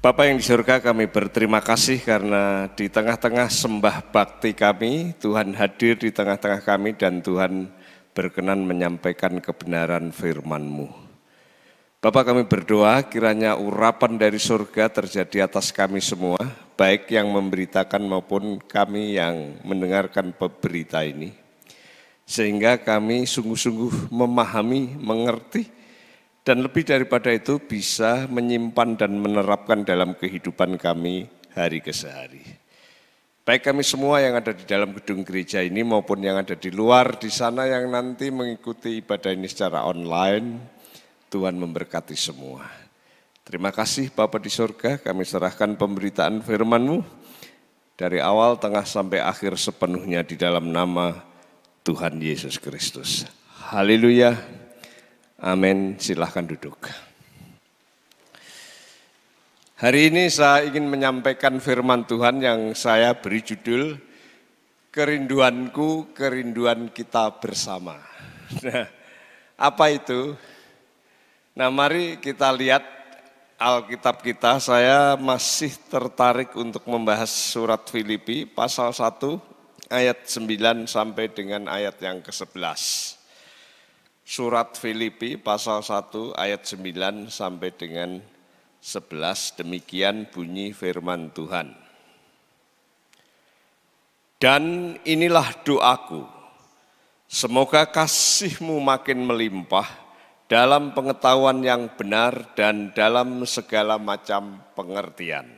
Bapak yang di surga kami berterima kasih karena di tengah-tengah sembah bakti kami, Tuhan hadir di tengah-tengah kami dan Tuhan berkenan menyampaikan kebenaran firman-Mu. Bapak kami berdoa kiranya urapan dari surga terjadi atas kami semua, baik yang memberitakan maupun kami yang mendengarkan berita ini. Sehingga kami sungguh-sungguh memahami, mengerti, dan lebih daripada itu bisa menyimpan dan menerapkan dalam kehidupan kami hari ke sehari. Baik kami semua yang ada di dalam gedung gereja ini maupun yang ada di luar di sana yang nanti mengikuti ibadah ini secara online, Tuhan memberkati semua. Terima kasih Bapa di surga, kami serahkan pemberitaan firman-Mu dari awal, tengah, sampai akhir sepenuhnya di dalam nama Tuhan Yesus Kristus. Haleluya. Amin. Silahkan duduk. Hari ini saya ingin menyampaikan firman Tuhan yang saya beri judul Kerinduanku, Kerinduan Kita Bersama. Nah, apa itu? Nah mari kita lihat Alkitab kita, saya masih tertarik untuk membahas surat Filipi pasal 1 ayat 9 sampai dengan ayat yang ke-11 surat Filipi pasal 1 ayat 9 sampai dengan 11 demikian bunyi firman Tuhan. Dan inilah doaku, semoga kasihmu makin melimpah dalam pengetahuan yang benar dan dalam segala macam pengertian.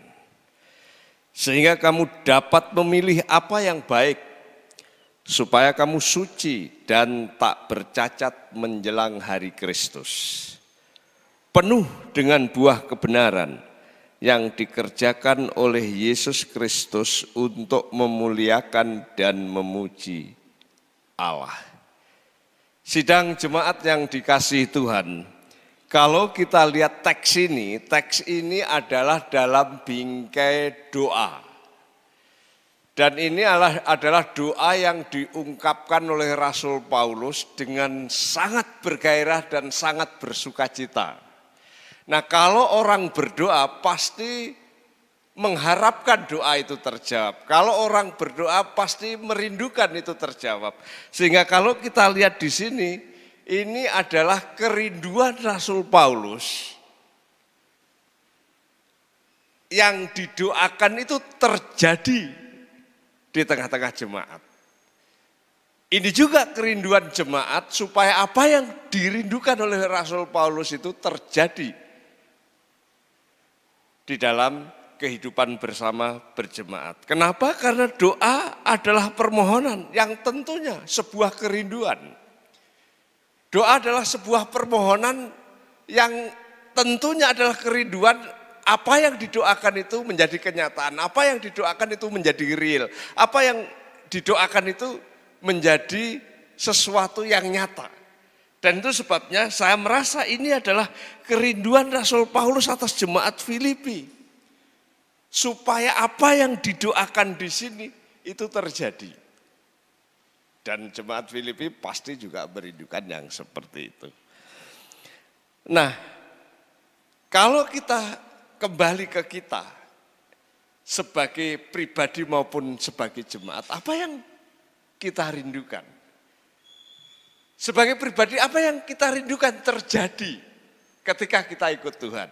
Sehingga kamu dapat memilih apa yang baik supaya kamu suci dan tak bercacat menjelang hari Kristus. Penuh dengan buah kebenaran yang dikerjakan oleh Yesus Kristus untuk memuliakan dan memuji Allah. Sidang jemaat yang dikasih Tuhan, kalau kita lihat teks ini, teks ini adalah dalam bingkai doa. Dan ini adalah, doa yang diungkapkan oleh Rasul Paulus dengan sangat bergairah dan sangat bersukacita. Nah, kalau orang berdoa pasti mengharapkan doa itu terjawab. Kalau orang berdoa pasti merindukan itu terjawab. Sehingga kalau kita lihat di sini, ini adalah kerinduan Rasul Paulus yang didoakan itu terjadi di tengah-tengah jemaat. Ini juga kerinduan jemaat supaya apa yang dirindukan oleh Rasul Paulus itu terjadi di dalam kehidupan bersama berjemaat. Kenapa? Karena doa adalah permohonan yang tentunya sebuah kerinduan. Doa adalah sebuah permohonan yang tentunya adalah kerinduan apa yang didoakan itu menjadi kenyataan, apa yang didoakan itu menjadi real, apa yang didoakan itu menjadi sesuatu yang nyata. Dan itu sebabnya saya merasa ini adalah kerinduan Rasul Paulus atas jemaat Filipi. Supaya apa yang didoakan di sini itu terjadi. Dan jemaat Filipi pasti juga merindukan yang seperti itu. Nah, kalau kita kembali ke kita sebagai pribadi maupun sebagai jemaat. Apa yang kita rindukan? Sebagai pribadi apa yang kita rindukan terjadi ketika kita ikut Tuhan?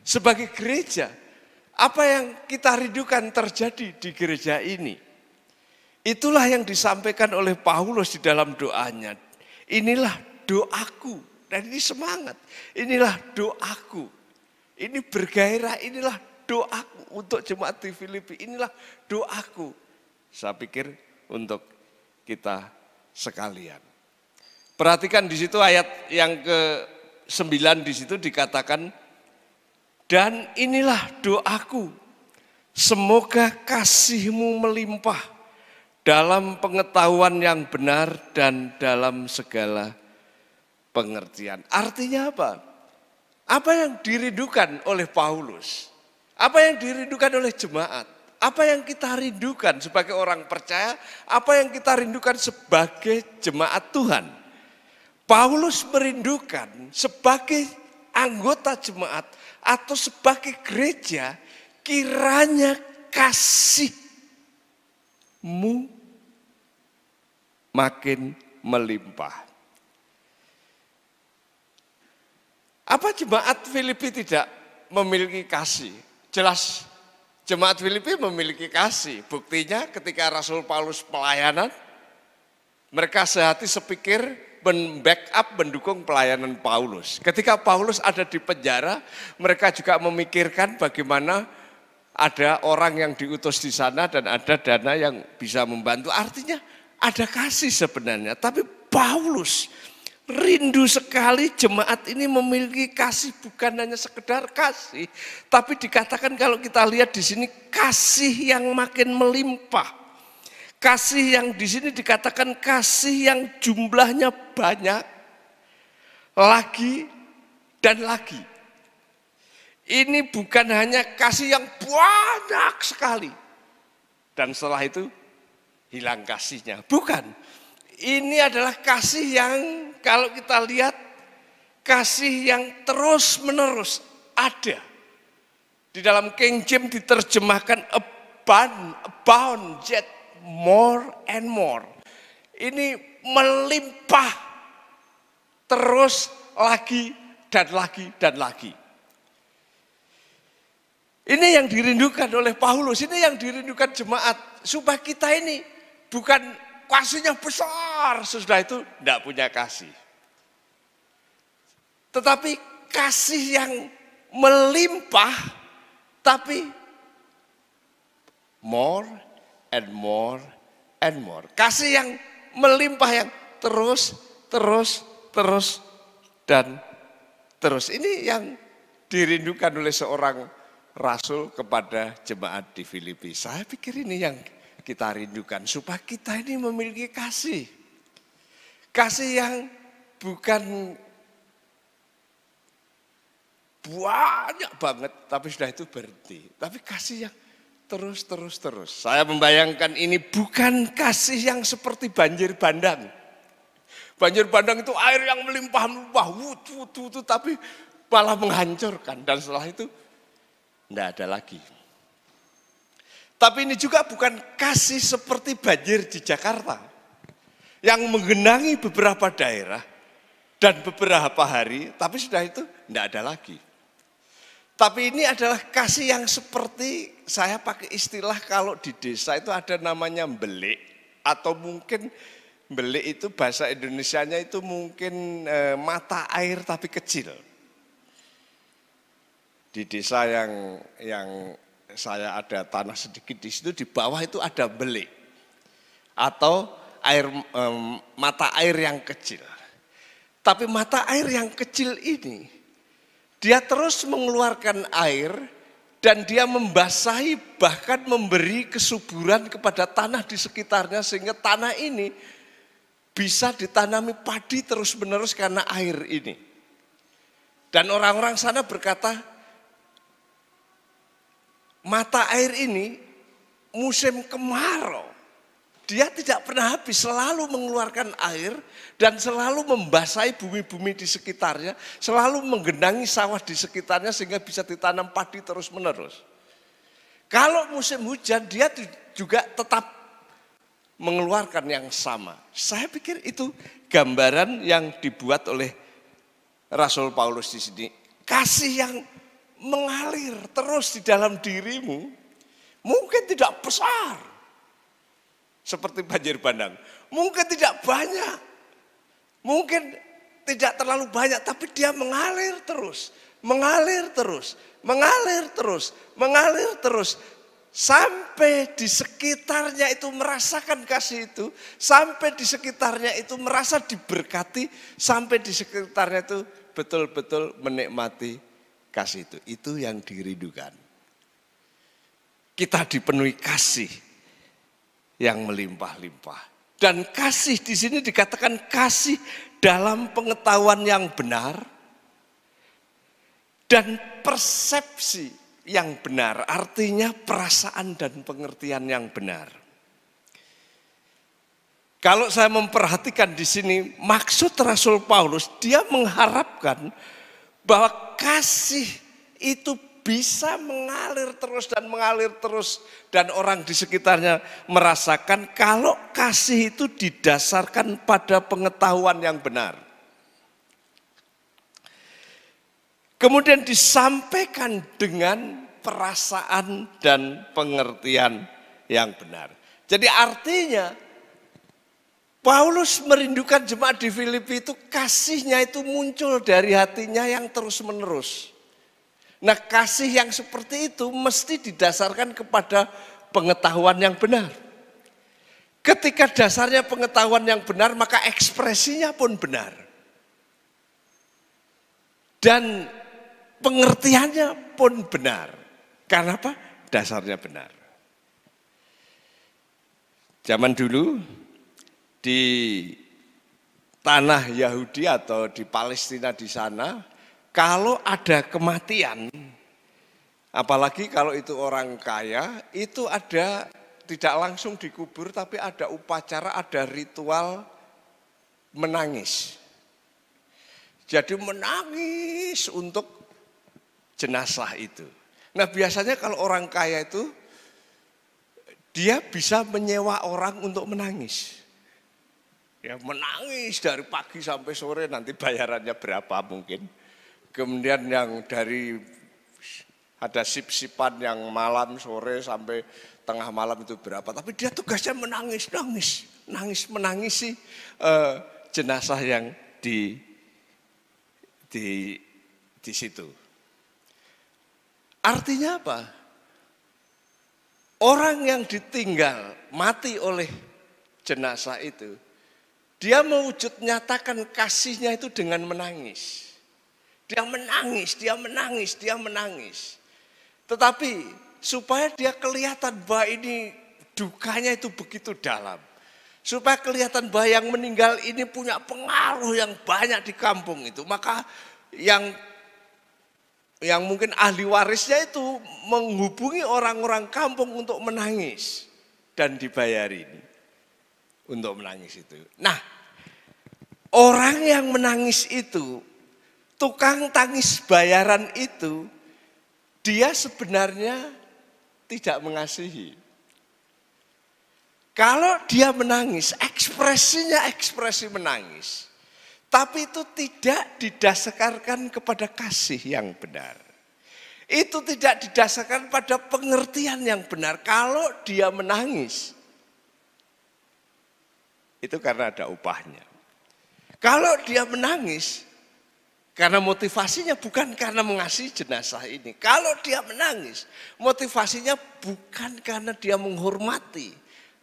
Sebagai gereja, apa yang kita rindukan terjadi di gereja ini? Itulah yang disampaikan oleh Paulus di dalam doanya. Inilah doaku. Dan ini semangat. Inilah doaku ini bergairah, inilah doaku untuk jemaat di Filipi. Inilah doaku. Saya pikir untuk kita sekalian. Perhatikan di situ ayat yang ke sembilan di situ dikatakan dan inilah doaku. Semoga kasihmu melimpah dalam pengetahuan yang benar dan dalam segala pengertian. Artinya apa? Apa yang dirindukan oleh Paulus? Apa yang dirindukan oleh jemaat? Apa yang kita rindukan sebagai orang percaya? Apa yang kita rindukan sebagai jemaat Tuhan? Paulus merindukan sebagai anggota jemaat atau sebagai gereja kiranya kasihmu makin melimpah. Apa jemaat Filipi tidak memiliki kasih? Jelas jemaat Filipi memiliki kasih. Buktinya ketika Rasul Paulus pelayanan, mereka sehati sepikir men-backup, mendukung pelayanan Paulus. Ketika Paulus ada di penjara, mereka juga memikirkan bagaimana ada orang yang diutus di sana dan ada dana yang bisa membantu. Artinya ada kasih sebenarnya, tapi Paulus rindu sekali jemaat ini memiliki kasih bukan hanya sekedar kasih, tapi dikatakan kalau kita lihat di sini kasih yang makin melimpah. Kasih yang di sini dikatakan kasih yang jumlahnya banyak lagi dan lagi. Ini bukan hanya kasih yang banyak sekali dan setelah itu hilang kasihnya. Bukan. Ini adalah kasih yang kalau kita lihat kasih yang terus-menerus ada. Di dalam King James diterjemahkan abound, abound yet more and more. Ini melimpah terus lagi dan lagi dan lagi. Ini yang dirindukan oleh Paulus, ini yang dirindukan jemaat. Supaya kita ini bukan kasihnya besar. Sesudah itu tidak punya kasih. Tetapi kasih yang melimpah tapi more and more and more. Kasih yang melimpah yang terus, terus, terus, dan terus. Ini yang dirindukan oleh seorang rasul kepada jemaat di Filipi. Saya pikir ini yang kita rindukan supaya kita ini memiliki kasih. Kasih yang bukan banyak banget tapi sudah itu berhenti. Tapi kasih yang terus terus terus. Saya membayangkan ini bukan kasih yang seperti banjir bandang. Banjir bandang itu air yang melimpah-limpah, wut, wut, wut, tapi malah menghancurkan. Dan setelah itu, tidak ada lagi. Tapi ini juga bukan kasih seperti banjir di Jakarta yang menggenangi beberapa daerah dan beberapa hari, tapi sudah itu tidak ada lagi. Tapi ini adalah kasih yang seperti saya pakai istilah kalau di desa itu ada namanya belik atau mungkin belik itu bahasa Indonesianya itu mungkin e, mata air tapi kecil. Di desa yang yang saya ada tanah sedikit di situ, di bawah itu ada beli atau air um, mata air yang kecil. Tapi mata air yang kecil ini dia terus mengeluarkan air dan dia membasahi bahkan memberi kesuburan kepada tanah di sekitarnya sehingga tanah ini bisa ditanami padi terus-menerus karena air ini. Dan orang-orang sana berkata, mata air ini musim kemarau. Dia tidak pernah habis, selalu mengeluarkan air dan selalu membasahi bumi-bumi di sekitarnya, selalu menggenangi sawah di sekitarnya sehingga bisa ditanam padi terus-menerus. Kalau musim hujan dia juga tetap mengeluarkan yang sama. Saya pikir itu gambaran yang dibuat oleh Rasul Paulus di sini. Kasih yang mengalir terus di dalam dirimu, mungkin tidak besar. Seperti banjir bandang. Mungkin tidak banyak. Mungkin tidak terlalu banyak, tapi dia mengalir terus. Mengalir terus, mengalir terus, mengalir terus. Sampai di sekitarnya itu merasakan kasih itu. Sampai di sekitarnya itu merasa diberkati. Sampai di sekitarnya itu betul-betul menikmati kasih itu. Itu yang diridukan. Kita dipenuhi kasih yang melimpah-limpah. Dan kasih di sini dikatakan kasih dalam pengetahuan yang benar dan persepsi yang benar. Artinya perasaan dan pengertian yang benar. Kalau saya memperhatikan di sini maksud Rasul Paulus dia mengharapkan bahwa kasih itu bisa mengalir terus dan mengalir terus dan orang di sekitarnya merasakan kalau kasih itu didasarkan pada pengetahuan yang benar. Kemudian disampaikan dengan perasaan dan pengertian yang benar. Jadi artinya Paulus merindukan jemaat di Filipi itu kasihnya itu muncul dari hatinya yang terus menerus. Nah kasih yang seperti itu mesti didasarkan kepada pengetahuan yang benar. Ketika dasarnya pengetahuan yang benar, maka ekspresinya pun benar. Dan pengertiannya pun benar. Karena apa? Dasarnya benar. Zaman dulu di tanah Yahudi atau di Palestina di sana, kalau ada kematian, apalagi kalau itu orang kaya, itu ada tidak langsung dikubur tapi ada upacara, ada ritual menangis. Jadi menangis untuk jenazah itu. Nah biasanya kalau orang kaya itu dia bisa menyewa orang untuk menangis. Ya menangis dari pagi sampai sore nanti bayarannya berapa mungkin. Kemudian yang dari ada sip-sipan yang malam sore sampai tengah malam itu berapa. Tapi dia tugasnya menangis, nangis, nangis, menangisi uh, jenazah yang di di di situ. Artinya apa? Orang yang ditinggal mati oleh jenazah itu dia mewujud nyatakan kasihnya itu dengan menangis. Dia menangis, dia menangis, dia menangis. Tetapi supaya dia kelihatan bahwa ini dukanya itu begitu dalam. Supaya kelihatan bahwa yang meninggal ini punya pengaruh yang banyak di kampung itu. Maka yang yang mungkin ahli warisnya itu menghubungi orang-orang kampung untuk menangis dan dibayari untuk menangis itu. Nah, orang yang menangis itu, tukang tangis bayaran itu, dia sebenarnya tidak mengasihi. Kalau dia menangis, ekspresinya ekspresi menangis. Tapi itu tidak didasarkan kepada kasih yang benar. Itu tidak didasarkan pada pengertian yang benar. Kalau dia menangis, itu karena ada upahnya. Kalau dia menangis, karena motivasinya bukan karena mengasihi jenazah ini. Kalau dia menangis, motivasinya bukan karena dia menghormati,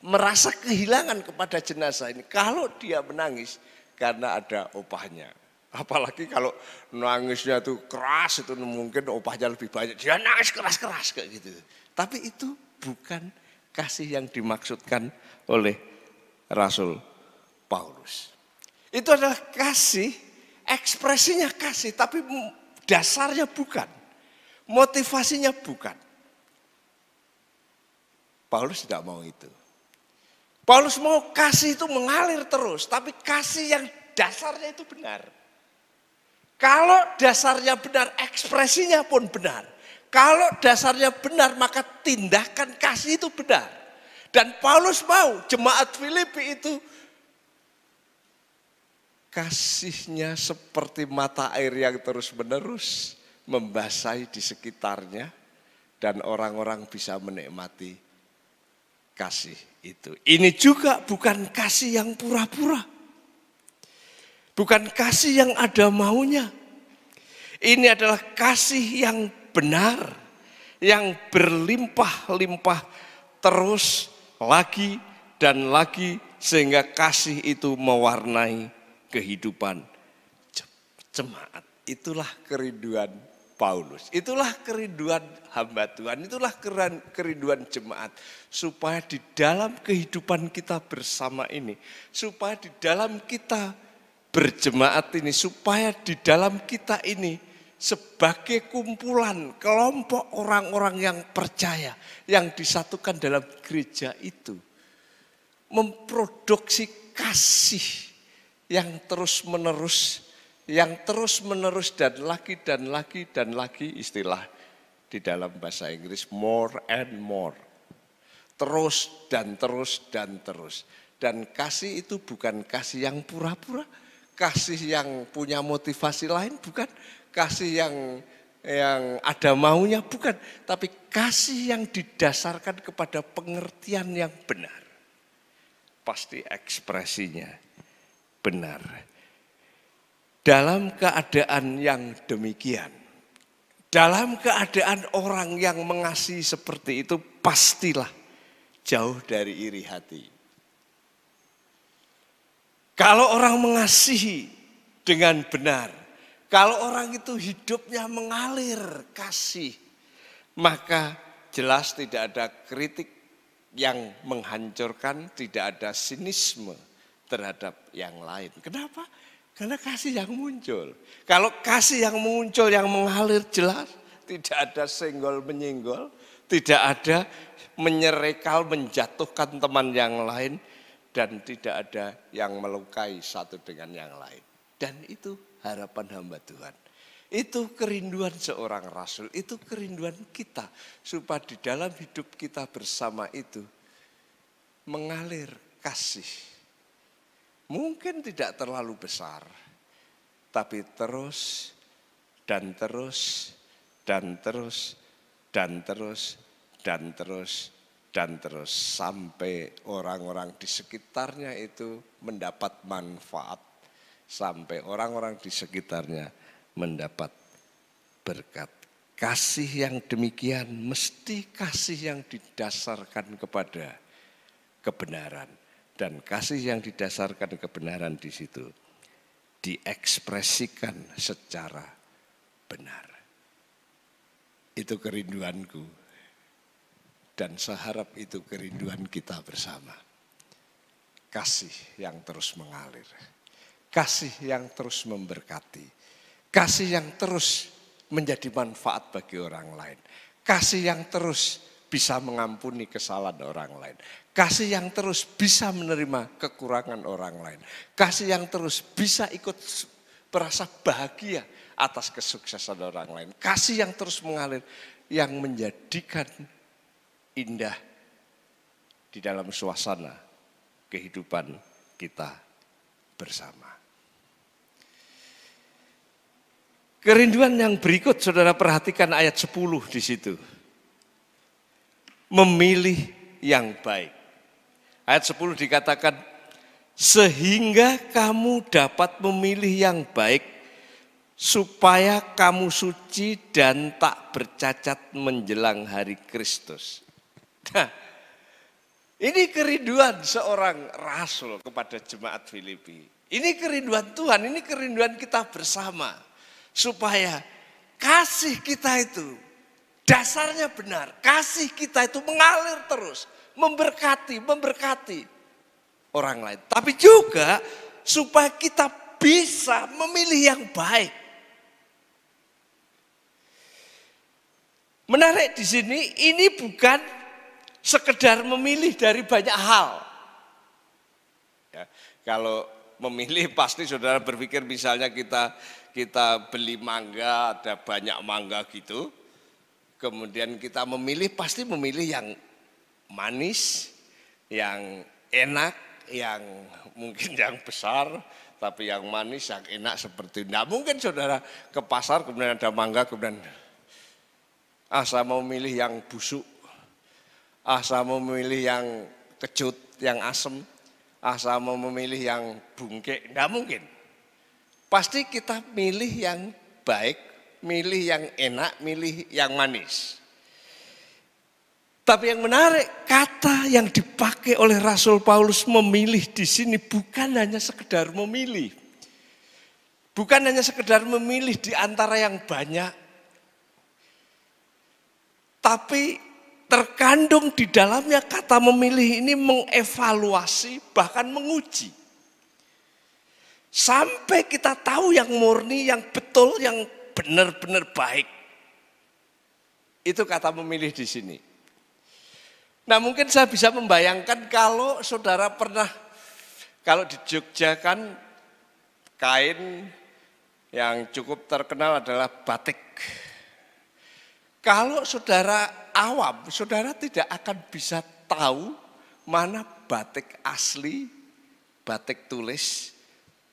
merasa kehilangan kepada jenazah ini. Kalau dia menangis, karena ada upahnya. Apalagi kalau nangisnya itu keras, itu mungkin upahnya lebih banyak. Dia nangis keras-keras kayak gitu. Tapi itu bukan kasih yang dimaksudkan oleh Rasul Paulus. Itu adalah kasih, ekspresinya kasih, tapi dasarnya bukan. Motivasinya bukan. Paulus tidak mau itu. Paulus mau kasih itu mengalir terus, tapi kasih yang dasarnya itu benar. Kalau dasarnya benar, ekspresinya pun benar. Kalau dasarnya benar, maka tindakan kasih itu benar. Dan Paulus mau jemaat Filipi itu kasihnya seperti mata air yang terus menerus membasahi di sekitarnya dan orang-orang bisa menikmati kasih itu. Ini juga bukan kasih yang pura-pura. Bukan kasih yang ada maunya. Ini adalah kasih yang benar, yang berlimpah-limpah terus lagi dan lagi sehingga kasih itu mewarnai kehidupan jemaat. Itulah kerinduan Paulus. Itulah kerinduan hamba Tuhan, itulah kerinduan jemaat. Supaya di dalam kehidupan kita bersama ini, supaya di dalam kita berjemaat ini, supaya di dalam kita ini sebagai kumpulan kelompok orang-orang yang percaya yang disatukan dalam gereja itu memproduksi kasih yang terus-menerus yang terus-menerus dan lagi dan lagi dan lagi istilah di dalam bahasa Inggris more and more. Terus dan terus dan terus. Dan kasih itu bukan kasih yang pura-pura, kasih yang punya motivasi lain bukan, kasih yang yang ada maunya bukan, tapi kasih yang didasarkan kepada pengertian yang benar. Pasti ekspresinya benar. Dalam keadaan yang demikian, dalam keadaan orang yang mengasihi seperti itu pastilah jauh dari iri hati. Kalau orang mengasihi dengan benar, kalau orang itu hidupnya mengalir kasih, maka jelas tidak ada kritik yang menghancurkan, tidak ada sinisme terhadap yang lain. Kenapa? Karena kasih yang muncul. Kalau kasih yang muncul, yang mengalir jelas, tidak ada senggol menyinggol, tidak ada menyerekal, menjatuhkan teman yang lain, dan tidak ada yang melukai satu dengan yang lain. Dan itu harapan hamba Tuhan. Itu kerinduan seorang rasul, itu kerinduan kita supaya di dalam hidup kita bersama itu mengalir kasih. Mungkin tidak terlalu besar, tapi terus dan terus dan terus dan terus dan terus dan terus sampai orang-orang di sekitarnya itu mendapat manfaat sampai orang-orang di sekitarnya mendapat berkat. Kasih yang demikian mesti kasih yang didasarkan kepada kebenaran dan kasih yang didasarkan kebenaran di situ diekspresikan secara benar. Itu kerinduanku dan seharap itu kerinduan kita bersama. Kasih yang terus mengalir. Kasih yang terus memberkati. Kasih yang terus menjadi manfaat bagi orang lain. Kasih yang terus bisa mengampuni kesalahan orang lain. Kasih yang terus bisa menerima kekurangan orang lain. Kasih yang terus bisa ikut merasa bahagia atas kesuksesan orang lain. Kasih yang terus mengalir yang menjadikan indah di dalam suasana kehidupan kita bersama. Kerinduan yang berikut saudara perhatikan ayat 10 di situ. Memilih yang baik. Ayat 10 dikatakan sehingga kamu dapat memilih yang baik supaya kamu suci dan tak bercacat menjelang hari Kristus. Nah, ini kerinduan seorang rasul kepada jemaat Filipi. Ini kerinduan Tuhan, ini kerinduan kita bersama. Supaya kasih kita itu dasarnya benar. Kasih kita itu mengalir terus, memberkati, memberkati orang lain. Tapi juga supaya kita bisa memilih yang baik. Menarik di sini, ini bukan sekedar memilih dari banyak hal. Ya, kalau memilih pasti saudara berpikir misalnya kita kita beli mangga ada banyak mangga gitu. Kemudian kita memilih pasti memilih yang manis, yang enak, yang mungkin yang besar, tapi yang manis, yang enak seperti tidak mungkin saudara ke pasar kemudian ada mangga kemudian ah saya mau memilih yang busuk, ah saya mau memilih yang kecut, yang asem asal ah, mau memilih yang bungkek, tidak mungkin. Pasti kita milih yang baik, milih yang enak, milih yang manis. Tapi yang menarik, kata yang dipakai oleh Rasul Paulus memilih di sini bukan hanya sekedar memilih. Bukan hanya sekedar memilih di antara yang banyak. Tapi terkandung di dalamnya kata memilih ini mengevaluasi bahkan menguji. Sampai kita tahu yang murni, yang betul, yang benar-benar baik. Itu kata memilih di sini. Nah mungkin saya bisa membayangkan kalau saudara pernah, kalau di Jogja kan kain yang cukup terkenal adalah batik. Kalau saudara awam, saudara tidak akan bisa tahu mana batik asli, batik tulis,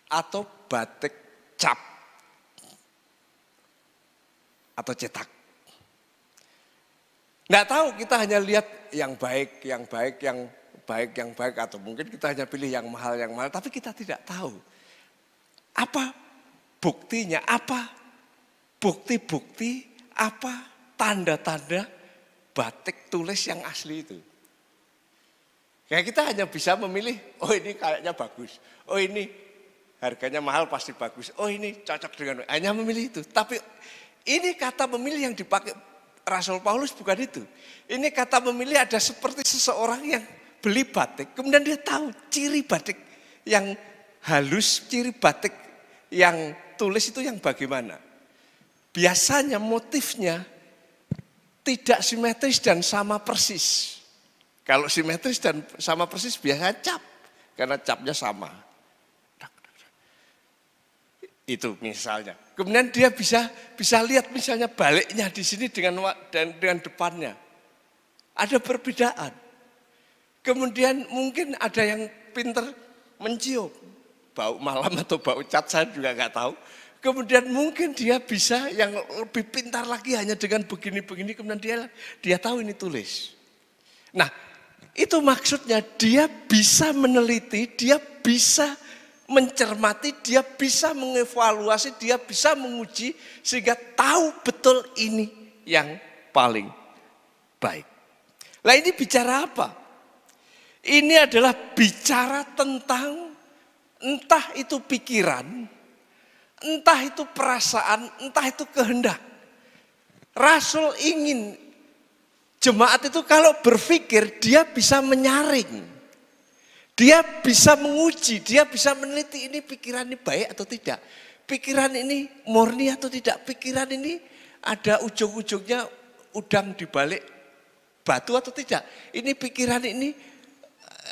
atau batik cap atau cetak. Nggak tahu, kita hanya lihat yang baik, yang baik, yang baik, yang baik, atau mungkin kita hanya pilih yang mahal, yang mahal, tapi kita tidak tahu. Apa buktinya, apa bukti-bukti, apa tanda-tanda batik tulis yang asli itu. Ya kita hanya bisa memilih, oh ini kayaknya bagus, oh ini harganya mahal pasti bagus, oh ini cocok dengan hanya memilih itu. Tapi ini kata memilih yang dipakai Rasul Paulus bukan itu. Ini kata memilih ada seperti seseorang yang beli batik, kemudian dia tahu ciri batik yang halus, ciri batik yang tulis itu yang bagaimana. Biasanya motifnya tidak simetris dan sama persis. Kalau simetris dan sama persis biasa cap, karena capnya sama. Itu misalnya. Kemudian dia bisa bisa lihat misalnya baliknya di sini dengan dan dengan depannya. Ada perbedaan. Kemudian mungkin ada yang pinter mencium bau malam atau bau cat saya juga nggak tahu. Kemudian mungkin dia bisa yang lebih pintar lagi hanya dengan begini-begini. Kemudian dia dia tahu ini tulis. Nah, itu maksudnya dia bisa meneliti, dia bisa mencermati, dia bisa mengevaluasi, dia bisa menguji sehingga tahu betul ini yang paling baik. Nah ini bicara apa? Ini adalah bicara tentang entah itu pikiran, Entah itu perasaan, entah itu kehendak. Rasul ingin jemaat itu kalau berpikir dia bisa menyaring. Dia bisa menguji, dia bisa meneliti ini pikiran ini baik atau tidak. Pikiran ini murni atau tidak. Pikiran ini ada ujung-ujungnya udang dibalik batu atau tidak. Ini pikiran ini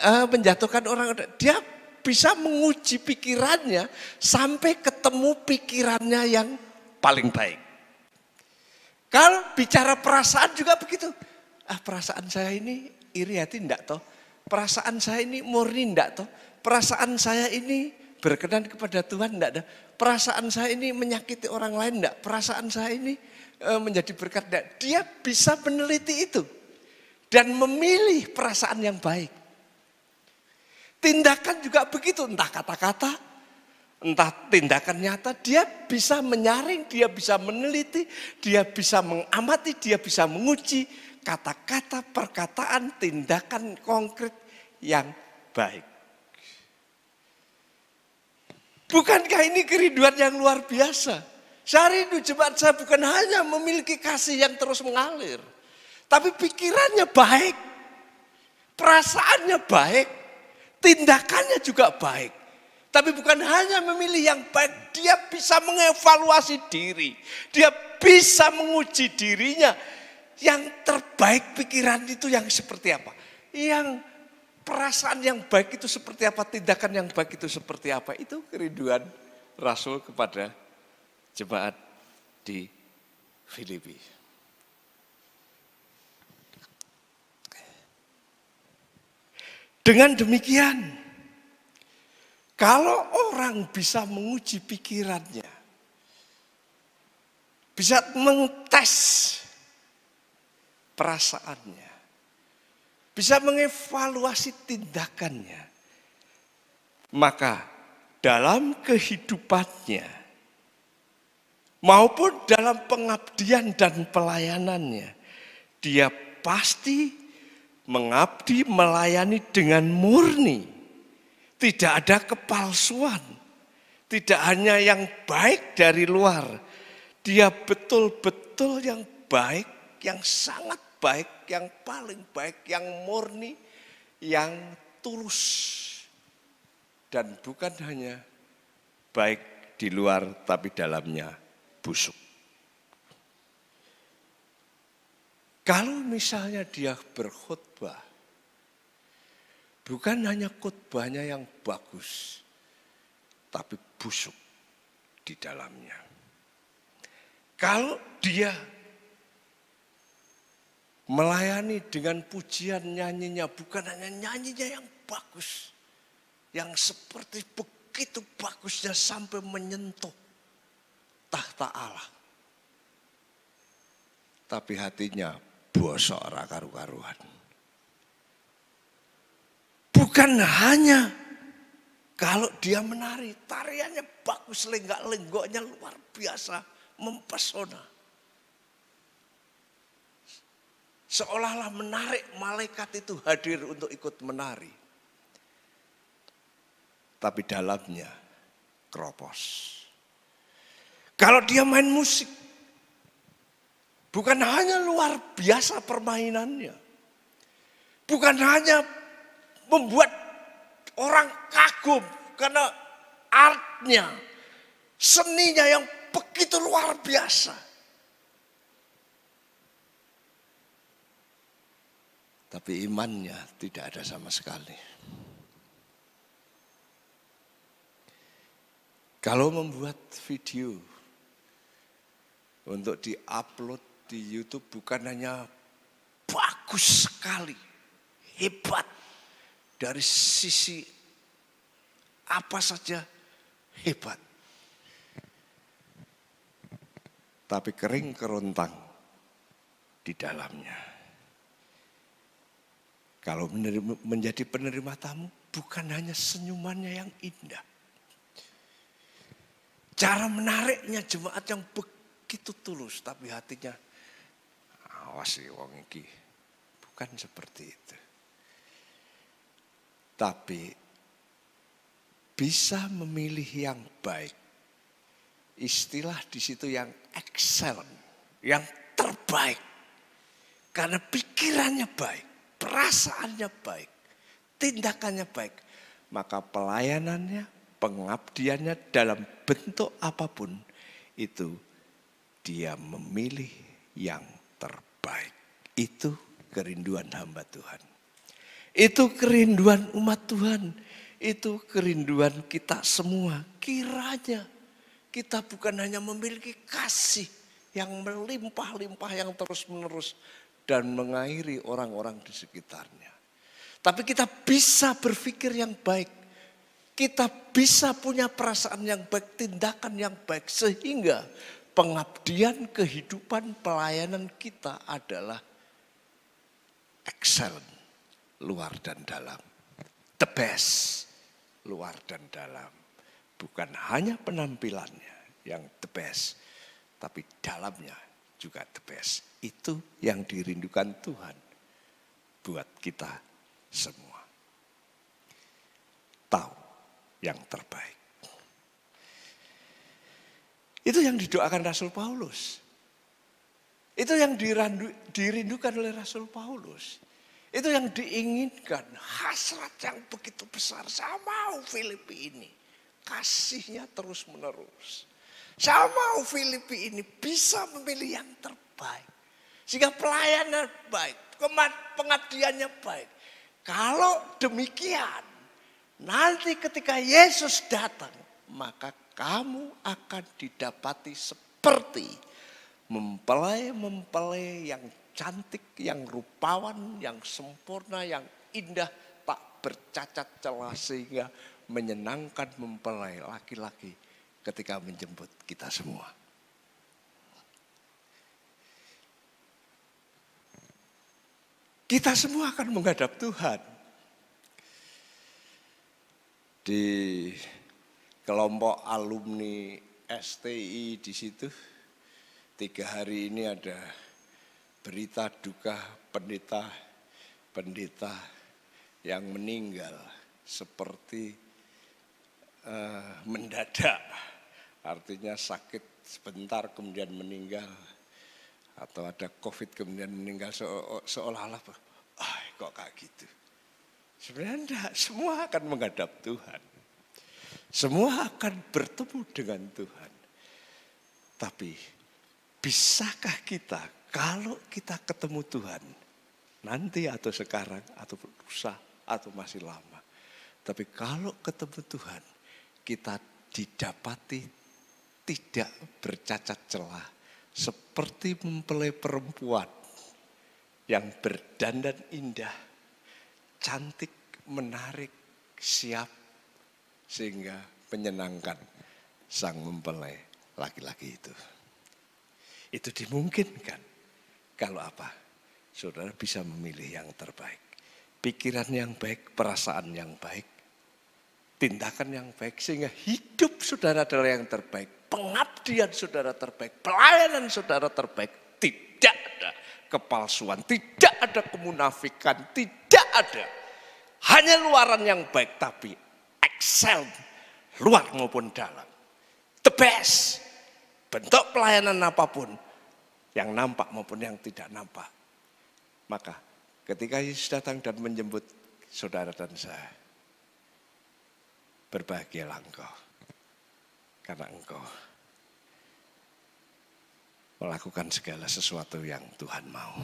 eh, menjatuhkan orang. Dia bisa menguji pikirannya sampai ketemu pikirannya yang paling baik. Kalau bicara perasaan juga begitu. Ah perasaan saya ini iri hati enggak toh? Perasaan saya ini murni enggak toh? Perasaan saya ini berkenan kepada Tuhan enggak ada? Perasaan saya ini menyakiti orang lain enggak? Perasaan saya ini eh, menjadi berkat enggak? Dia bisa meneliti itu dan memilih perasaan yang baik. Tindakan juga begitu, entah kata-kata, entah tindakan nyata, dia bisa menyaring, dia bisa meneliti, dia bisa mengamati, dia bisa menguji kata-kata, perkataan, tindakan konkret yang baik. Bukankah ini kerinduan yang luar biasa? Saya rindu jemaat saya bukan hanya memiliki kasih yang terus mengalir. Tapi pikirannya baik. Perasaannya baik tindakannya juga baik. Tapi bukan hanya memilih yang baik, dia bisa mengevaluasi diri. Dia bisa menguji dirinya. Yang terbaik pikiran itu yang seperti apa? Yang perasaan yang baik itu seperti apa? Tindakan yang baik itu seperti apa? Itu kerinduan Rasul kepada jemaat di Filipi. Dengan demikian, kalau orang bisa menguji pikirannya, bisa mengtes perasaannya, bisa mengevaluasi tindakannya, maka dalam kehidupannya maupun dalam pengabdian dan pelayanannya, dia pasti mengabdi, melayani dengan murni. Tidak ada kepalsuan. Tidak hanya yang baik dari luar. Dia betul-betul yang baik, yang sangat baik, yang paling baik, yang murni, yang tulus. Dan bukan hanya baik di luar tapi dalamnya busuk. Kalau misalnya dia berkhutbah, bukan hanya khutbahnya yang bagus, tapi busuk di dalamnya. Kalau dia melayani dengan pujian nyanyinya, bukan hanya nyanyinya yang bagus, yang seperti begitu bagusnya sampai menyentuh tahta Allah. Tapi hatinya bosok ora karu-karuan. Bukan hanya kalau dia menari, tariannya bagus, lenggak-lenggoknya luar biasa, mempesona. Seolah-olah menarik malaikat itu hadir untuk ikut menari. Tapi dalamnya keropos. Kalau dia main musik, Bukan hanya luar biasa permainannya. Bukan hanya membuat orang kagum karena artnya, seninya yang begitu luar biasa. Tapi imannya tidak ada sama sekali. Kalau membuat video untuk diupload di YouTube bukan hanya bagus sekali, hebat dari sisi apa saja hebat. Tapi kering kerontang di dalamnya. Kalau menerima, menjadi penerima tamu bukan hanya senyumannya yang indah. Cara menariknya jemaat yang begitu tulus tapi hatinya ngawasi wong iki. Bukan seperti itu. Tapi bisa memilih yang baik. Istilah di situ yang excellent, yang terbaik. Karena pikirannya baik, perasaannya baik, tindakannya baik. Maka pelayanannya, pengabdiannya dalam bentuk apapun itu dia memilih yang baik. Itu kerinduan hamba Tuhan. Itu kerinduan umat Tuhan. Itu kerinduan kita semua. Kiranya kita bukan hanya memiliki kasih yang melimpah-limpah yang terus-menerus dan mengairi orang-orang di sekitarnya. Tapi kita bisa berpikir yang baik. Kita bisa punya perasaan yang baik, tindakan yang baik sehingga pengabdian kehidupan pelayanan kita adalah excellent, luar dan dalam. The best, luar dan dalam. Bukan hanya penampilannya yang the best, tapi dalamnya juga the best. Itu yang dirindukan Tuhan buat kita semua. Tahu yang terbaik. Itu yang didoakan Rasul Paulus. Itu yang dirandu, dirindukan oleh Rasul Paulus. Itu yang diinginkan. Hasrat yang begitu besar. Saya mau Filipi ini. Kasihnya terus menerus. Saya mau Filipi ini bisa memilih yang terbaik. Sehingga pelayanan baik. Pengabdiannya baik. Kalau demikian. Nanti ketika Yesus datang. Maka kamu akan didapati seperti mempelai-mempelai yang cantik, yang rupawan, yang sempurna, yang indah, tak bercacat celah sehingga menyenangkan mempelai laki-laki ketika menjemput kita semua. Kita semua akan menghadap Tuhan. Di kelompok alumni STI di situ. Tiga hari ini ada berita duka pendeta-pendeta yang meninggal seperti uh, mendadak, artinya sakit sebentar kemudian meninggal atau ada covid kemudian meninggal se seolah-olah oh, kok kayak gitu. Sebenarnya enggak, semua akan menghadap Tuhan. Semua akan bertemu dengan Tuhan. Tapi bisakah kita kalau kita ketemu Tuhan nanti atau sekarang atau berusaha atau masih lama. Tapi kalau ketemu Tuhan kita didapati tidak bercacat celah seperti mempelai perempuan yang berdandan indah, cantik, menarik, siap sehingga menyenangkan sang mempelai laki-laki itu. Itu dimungkinkan kalau apa? Saudara bisa memilih yang terbaik. Pikiran yang baik, perasaan yang baik, tindakan yang baik sehingga hidup saudara adalah yang terbaik, pengabdian saudara terbaik, pelayanan saudara terbaik. Tidak ada kepalsuan, tidak ada kemunafikan, tidak ada. Hanya luaran yang baik tapi excel luar maupun dalam. The best. Bentuk pelayanan apapun yang nampak maupun yang tidak nampak. Maka ketika Yesus datang dan menjemput saudara dan saya, berbahagialah engkau. Karena engkau melakukan segala sesuatu yang Tuhan mau.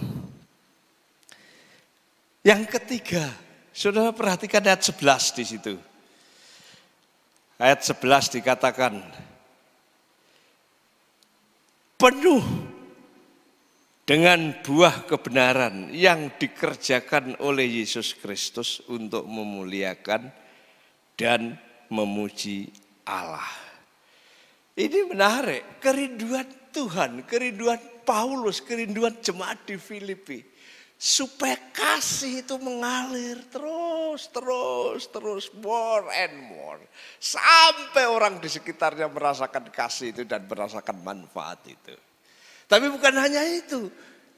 Yang ketiga, saudara perhatikan ayat 11 di situ. Ayat 11 dikatakan penuh dengan buah kebenaran yang dikerjakan oleh Yesus Kristus untuk memuliakan dan memuji Allah. Ini menarik, kerinduan Tuhan, kerinduan Paulus, kerinduan jemaat di Filipi supaya kasih itu mengalir terus, terus, terus, more and more. Sampai orang di sekitarnya merasakan kasih itu dan merasakan manfaat itu. Tapi bukan hanya itu,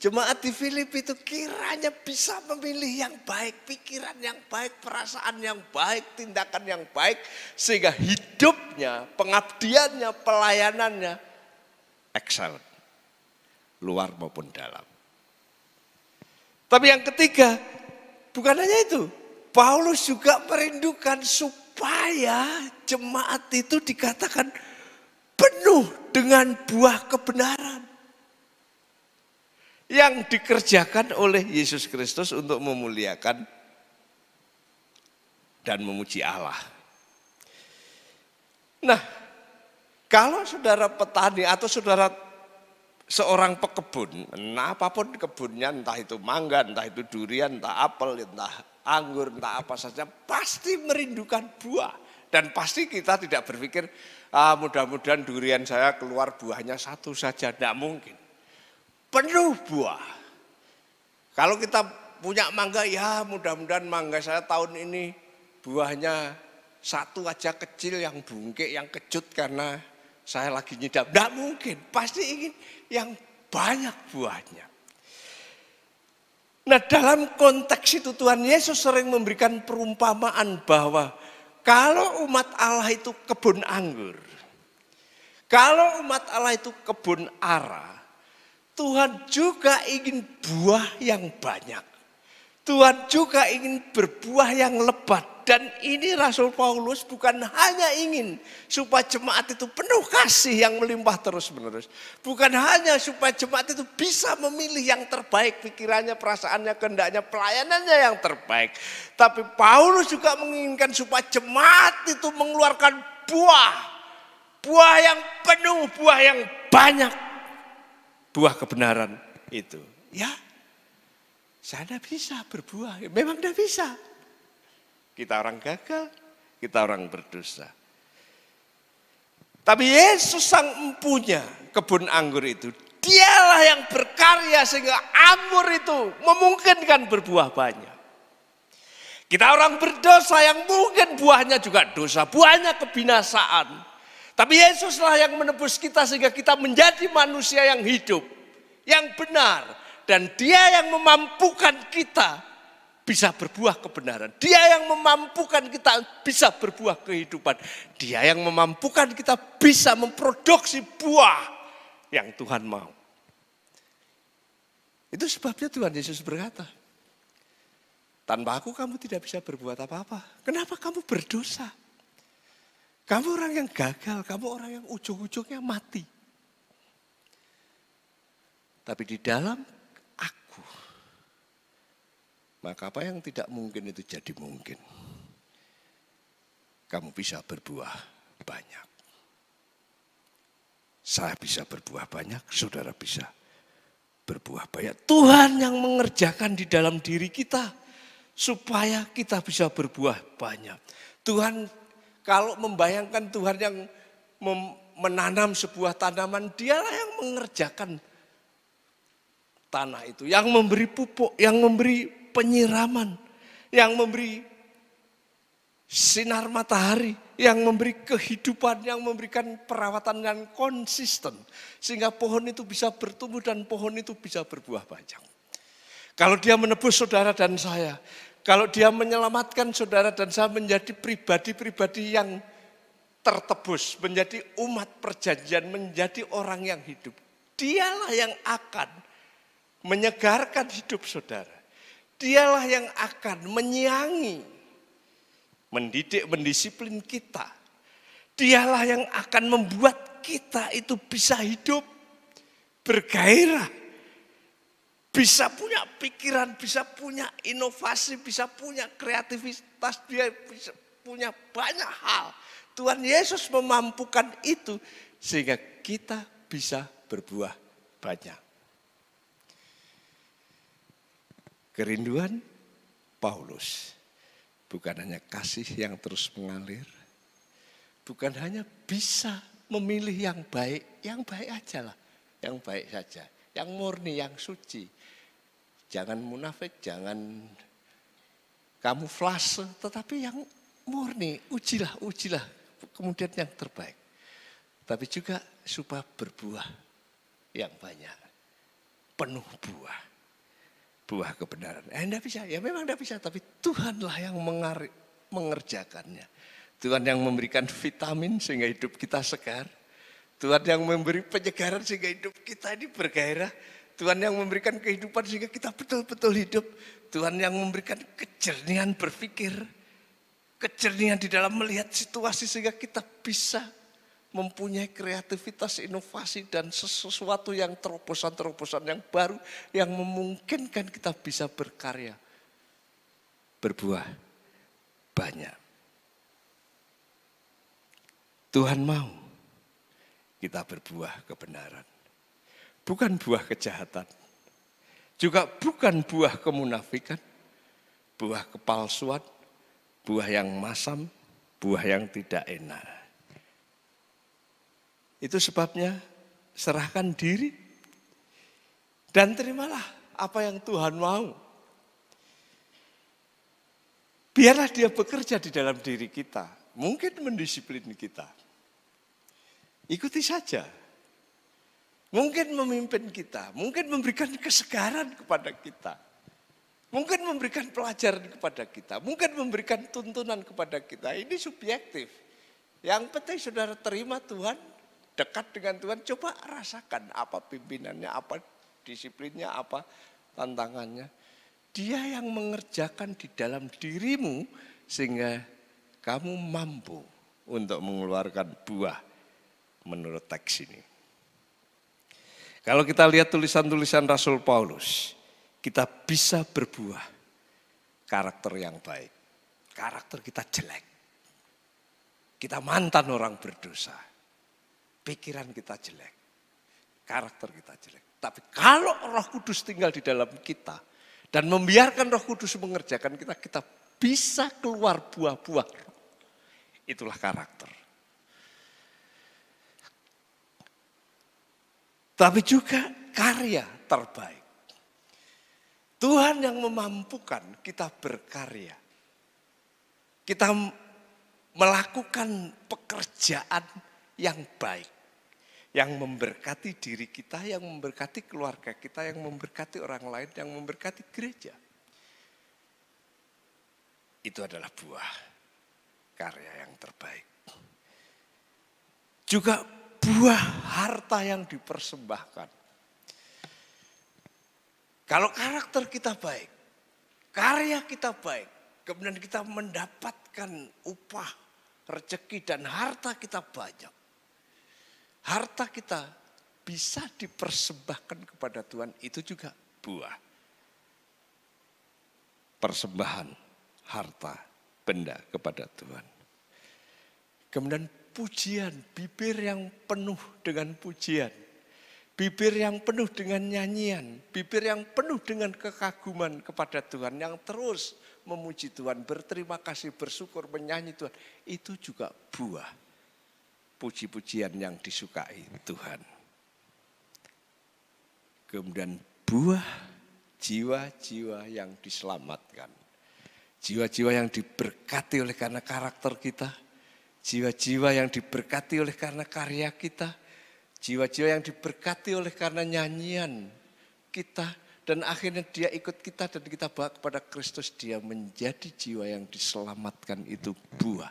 jemaat di Filipi itu kiranya bisa memilih yang baik, pikiran yang baik, perasaan yang baik, tindakan yang baik. Sehingga hidupnya, pengabdiannya, pelayanannya excellent. Luar maupun dalam. Tapi yang ketiga, bukan hanya itu. Paulus juga merindukan supaya jemaat itu dikatakan penuh dengan buah kebenaran. Yang dikerjakan oleh Yesus Kristus untuk memuliakan dan memuji Allah. Nah, kalau saudara petani atau saudara seorang pekebun, nah apapun kebunnya, entah itu mangga, entah itu durian, entah apel, entah anggur, entah apa saja, pasti merindukan buah. Dan pasti kita tidak berpikir, ah, mudah-mudahan durian saya keluar buahnya satu saja, tidak mungkin. Penuh buah. Kalau kita punya mangga, ya mudah-mudahan mangga saya tahun ini buahnya satu aja kecil yang bungkik, yang kecut karena saya lagi nyedap. Tidak mungkin, pasti ingin yang banyak buahnya. Nah dalam konteks itu Tuhan Yesus sering memberikan perumpamaan bahwa kalau umat Allah itu kebun anggur, kalau umat Allah itu kebun ara, Tuhan juga ingin buah yang banyak. Tuhan juga ingin berbuah yang lebat. Dan ini Rasul Paulus bukan hanya ingin supaya jemaat itu penuh kasih yang melimpah terus-menerus. Bukan hanya supaya jemaat itu bisa memilih yang terbaik pikirannya, perasaannya, kehendaknya, pelayanannya yang terbaik. Tapi Paulus juga menginginkan supaya jemaat itu mengeluarkan buah. Buah yang penuh, buah yang banyak. Buah kebenaran itu. Ya, saya tidak bisa berbuah. Memang tidak bisa. Kita orang gagal, kita orang berdosa. Tapi Yesus sang empunya kebun anggur itu. Dialah yang berkarya sehingga anggur itu memungkinkan berbuah banyak. Kita orang berdosa yang mungkin buahnya juga dosa, buahnya kebinasaan. Tapi Yesuslah yang menebus kita sehingga kita menjadi manusia yang hidup, yang benar. Dan dia yang memampukan kita bisa berbuah kebenaran. Dia yang memampukan kita bisa berbuah kehidupan. Dia yang memampukan kita bisa memproduksi buah yang Tuhan mau. Itu sebabnya Tuhan Yesus berkata, tanpa aku kamu tidak bisa berbuat apa-apa. Kenapa kamu berdosa? Kamu orang yang gagal, kamu orang yang ujung-ujungnya mati. Tapi di dalam maka apa yang tidak mungkin itu jadi mungkin. Kamu bisa berbuah banyak. Saya bisa berbuah banyak, saudara bisa berbuah banyak. Tuhan yang mengerjakan di dalam diri kita supaya kita bisa berbuah banyak. Tuhan kalau membayangkan Tuhan yang menanam sebuah tanaman, dialah yang mengerjakan tanah itu, yang memberi pupuk, yang memberi penyiraman, yang memberi sinar matahari, yang memberi kehidupan, yang memberikan perawatan yang konsisten. Sehingga pohon itu bisa bertumbuh dan pohon itu bisa berbuah banyak. Kalau dia menebus saudara dan saya, kalau dia menyelamatkan saudara dan saya menjadi pribadi-pribadi yang tertebus, menjadi umat perjanjian, menjadi orang yang hidup. Dialah yang akan menyegarkan hidup saudara. Dialah yang akan menyiangi, mendidik, mendisiplin kita. Dialah yang akan membuat kita itu bisa hidup bergairah. Bisa punya pikiran, bisa punya inovasi, bisa punya kreativitas, dia bisa punya banyak hal. Tuhan Yesus memampukan itu sehingga kita bisa berbuah banyak. Kerinduan Paulus bukan hanya kasih yang terus mengalir, bukan hanya bisa memilih yang baik, yang baik aja lah, yang baik saja, yang murni, yang suci. Jangan munafik, jangan kamuflase, tetapi yang murni, ujilah, ujilah, kemudian yang terbaik. Tapi juga supaya berbuah yang banyak, penuh buah buah kebenaran. Eh, enggak bisa, ya memang enggak bisa, tapi Tuhanlah yang mengar- mengerjakannya. Tuhan yang memberikan vitamin sehingga hidup kita segar. Tuhan yang memberi penyegaran sehingga hidup kita ini bergairah. Tuhan yang memberikan kehidupan sehingga kita betul-betul hidup. Tuhan yang memberikan kejernihan berpikir. Kejernihan di dalam melihat situasi sehingga kita bisa mempunyai kreativitas, inovasi, dan sesuatu yang terobosan-terobosan yang baru yang memungkinkan kita bisa berkarya, berbuah banyak. Tuhan mau kita berbuah kebenaran, bukan buah kejahatan, juga bukan buah kemunafikan, buah kepalsuan, buah yang masam, buah yang tidak enak. Itu sebabnya serahkan diri dan terimalah apa yang Tuhan mau. Biarlah dia bekerja di dalam diri kita. Mungkin mendisiplin kita. Ikuti saja. Mungkin memimpin kita. Mungkin memberikan kesegaran kepada kita. Mungkin memberikan pelajaran kepada kita. Mungkin memberikan tuntunan kepada kita. Ini subjektif. Yang penting saudara terima Tuhan dekat dengan Tuhan, coba rasakan apa pimpinannya, apa disiplinnya, apa tantangannya. Dia yang mengerjakan di dalam dirimu sehingga kamu mampu untuk mengeluarkan buah menurut teks ini. Kalau kita lihat tulisan-tulisan Rasul Paulus, kita bisa berbuah karakter yang baik. Karakter kita jelek. Kita mantan orang berdosa pikiran kita jelek, karakter kita jelek. Tapi kalau Roh Kudus tinggal di dalam kita dan membiarkan Roh Kudus mengerjakan kita, kita bisa keluar buah-buah. Itulah karakter. Tapi juga karya terbaik. Tuhan yang memampukan kita berkarya. Kita melakukan pekerjaan yang baik yang memberkati diri kita, yang memberkati keluarga kita, yang memberkati orang lain, yang memberkati gereja. Itu adalah buah karya yang terbaik. Juga buah harta yang dipersembahkan. Kalau karakter kita baik, karya kita baik, kemudian kita mendapatkan upah, rezeki dan harta kita banyak harta kita bisa dipersembahkan kepada Tuhan itu juga buah. Persembahan harta benda kepada Tuhan. Kemudian pujian, bibir yang penuh dengan pujian. Bibir yang penuh dengan nyanyian, bibir yang penuh dengan kekaguman kepada Tuhan yang terus memuji Tuhan, berterima kasih, bersyukur, menyanyi Tuhan, itu juga buah puji-pujian yang disukai Tuhan. Kemudian buah jiwa-jiwa yang diselamatkan. Jiwa-jiwa yang diberkati oleh karena karakter kita. Jiwa-jiwa yang diberkati oleh karena karya kita. Jiwa-jiwa yang diberkati oleh karena nyanyian kita. Dan akhirnya dia ikut kita dan kita bawa kepada Kristus. Dia menjadi jiwa yang diselamatkan itu buah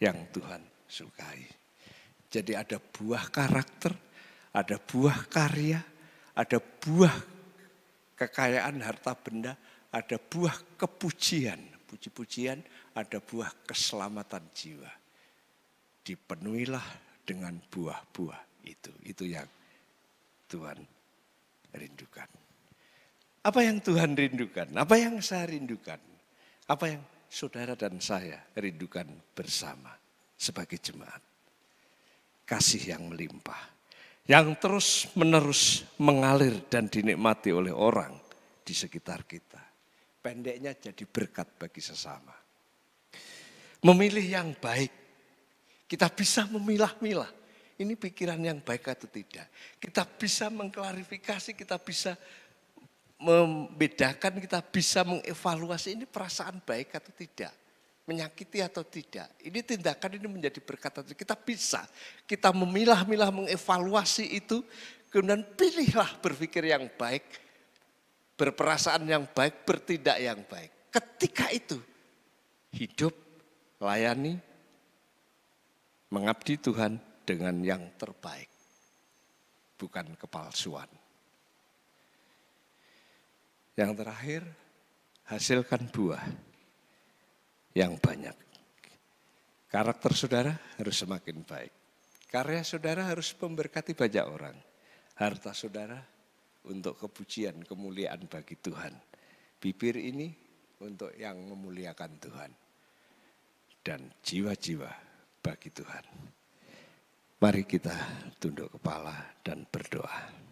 yang Tuhan sukai. Jadi ada buah karakter, ada buah karya, ada buah kekayaan harta benda, ada buah kepujian, puji-pujian, ada buah keselamatan jiwa. Dipenuhilah dengan buah-buah itu. Itu yang Tuhan rindukan. Apa yang Tuhan rindukan? Apa yang saya rindukan? Apa yang saudara dan saya rindukan bersama sebagai jemaat? kasih yang melimpah. Yang terus menerus mengalir dan dinikmati oleh orang di sekitar kita. Pendeknya jadi berkat bagi sesama. Memilih yang baik. Kita bisa memilah-milah. Ini pikiran yang baik atau tidak. Kita bisa mengklarifikasi, kita bisa membedakan, kita bisa mengevaluasi ini perasaan baik atau tidak menyakiti atau tidak. Ini tindakan ini menjadi berkat atau kita bisa. Kita memilah-milah mengevaluasi itu. Kemudian pilihlah berpikir yang baik. Berperasaan yang baik, bertindak yang baik. Ketika itu hidup, layani, mengabdi Tuhan dengan yang terbaik. Bukan kepalsuan. Yang terakhir, hasilkan buah yang banyak. Karakter saudara harus semakin baik. Karya saudara harus memberkati banyak orang. Harta saudara untuk kepujian, kemuliaan bagi Tuhan. Bibir ini untuk yang memuliakan Tuhan. Dan jiwa-jiwa bagi Tuhan. Mari kita tunduk kepala dan berdoa.